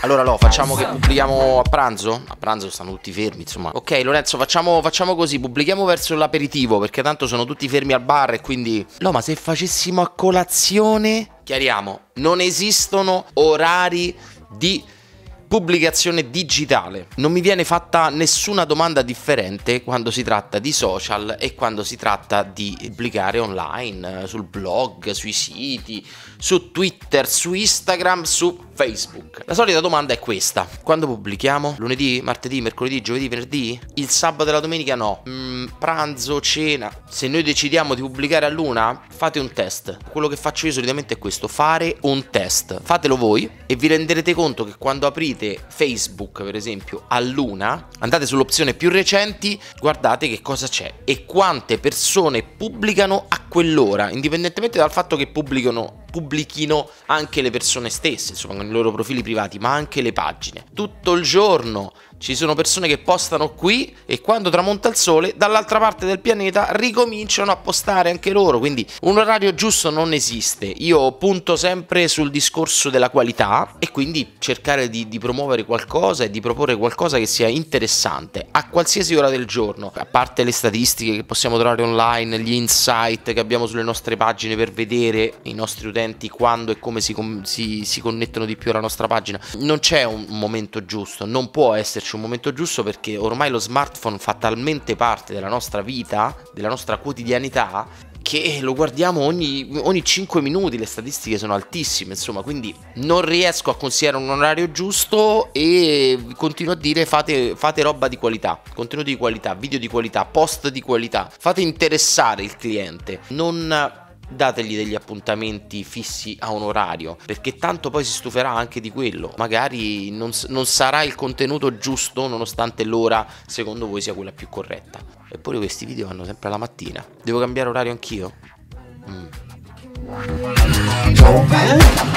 Allora Lo, facciamo che pubblichiamo a pranzo? A pranzo stanno tutti fermi, insomma. Ok, Lorenzo, facciamo, facciamo così, pubblichiamo verso l'aperitivo, perché tanto sono tutti fermi al bar e quindi... No, ma se facessimo a colazione... Chiariamo, non esistono orari di Pubblicazione digitale. Non mi viene fatta nessuna domanda differente quando si tratta di social e quando si tratta di pubblicare online, eh, sul blog, sui siti, su Twitter, su Instagram, su Facebook. La solita domanda è questa: quando pubblichiamo? Lunedì, martedì, mercoledì, giovedì, venerdì? Il sabato e la domenica no. Mm, pranzo, cena. Se noi decidiamo di pubblicare a luna, fate un test. Quello che faccio io solitamente è questo: fare un test. Fatelo voi e vi renderete conto che quando aprite Facebook, per esempio, a luna, andate sull'opzione più recenti, guardate che cosa c'è e quante persone pubblicano a quell'ora, indipendentemente dal fatto che pubblicano pubblichino anche le persone stesse, insomma, con i loro profili privati, ma anche le pagine. Tutto il giorno ci sono persone che postano qui e quando tramonta il sole dall'altra parte del pianeta ricominciano a postare anche loro, quindi un orario giusto non esiste. Io punto sempre sul discorso della qualità e quindi cercare di, di promuovere qualcosa e di proporre qualcosa che sia interessante a qualsiasi ora del giorno, a parte le statistiche che possiamo trovare online, gli insight che abbiamo sulle nostre pagine per vedere i nostri utenti quando e come si, si, si connettono di più alla nostra pagina. Non c'è un momento giusto, non può esserci un momento giusto perché ormai lo smartphone fa talmente parte della nostra vita, della nostra quotidianità, che lo guardiamo ogni, ogni 5 minuti, le statistiche sono altissime, insomma, quindi non riesco a consigliare un orario giusto e continuo a dire fate, fate roba di qualità, contenuti di qualità, video di qualità, post di qualità, fate interessare il cliente, non dategli degli appuntamenti fissi a un orario, perché tanto poi si stuferà anche di quello. Magari non, non, sarà il contenuto giusto nonostante l'ora secondo voi sia quella più corretta. Eppure questi video vanno sempre alla mattina. Devo cambiare orario anch'io? Mm.